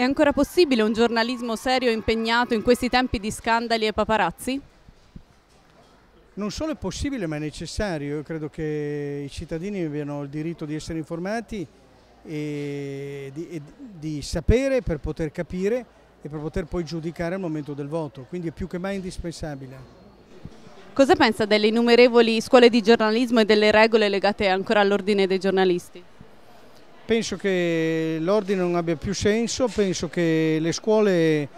È ancora possibile un giornalismo serio impegnato in questi tempi di scandali e paparazzi? non solo è possibile ma è necessario, io credo che i cittadini abbiano il diritto di essere informati e di, e di, sapere per poter capire e per poter poi giudicare al momento del voto, quindi è più che mai indispensabile. Cosa pensa delle innumerevoli scuole di giornalismo e delle regole legate ancora all'ordine dei giornalisti? penso che l'ordine non abbia più senso, penso che le scuole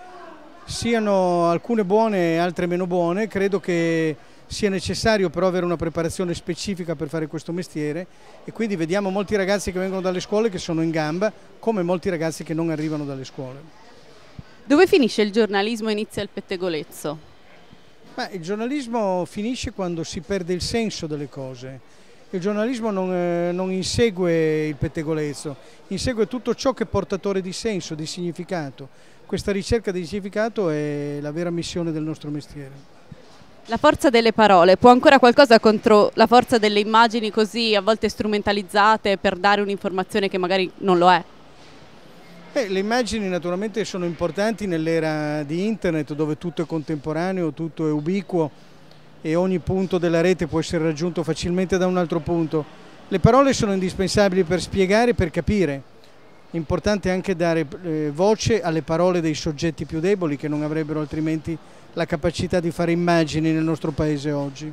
siano alcune buone e altre meno buone, credo che sia necessario però avere una preparazione specifica per fare questo mestiere e quindi vediamo molti ragazzi che vengono dalle scuole che sono in gamba come molti ragazzi che non arrivano dalle scuole. Dove finisce il giornalismo e inizia il pettegolezzo? Beh, il giornalismo finisce quando si perde il senso delle cose il giornalismo non, eh, non, insegue il pettegolezzo, insegue tutto ciò che è portatore di senso, di significato. Questa ricerca di significato è la vera missione del nostro mestiere. La forza delle parole può ancora qualcosa contro la forza delle immagini così a volte strumentalizzate per dare un'informazione che magari non lo è? Beh, le immagini naturalmente sono importanti nell'era di internet dove tutto è contemporaneo, tutto è ubiquo e ogni punto della rete può essere raggiunto facilmente da un altro punto. Le parole sono indispensabili per spiegare e per capire. Importante anche dare eh, voce alle parole dei soggetti più deboli che non avrebbero altrimenti la capacità di fare immagini nel nostro paese oggi.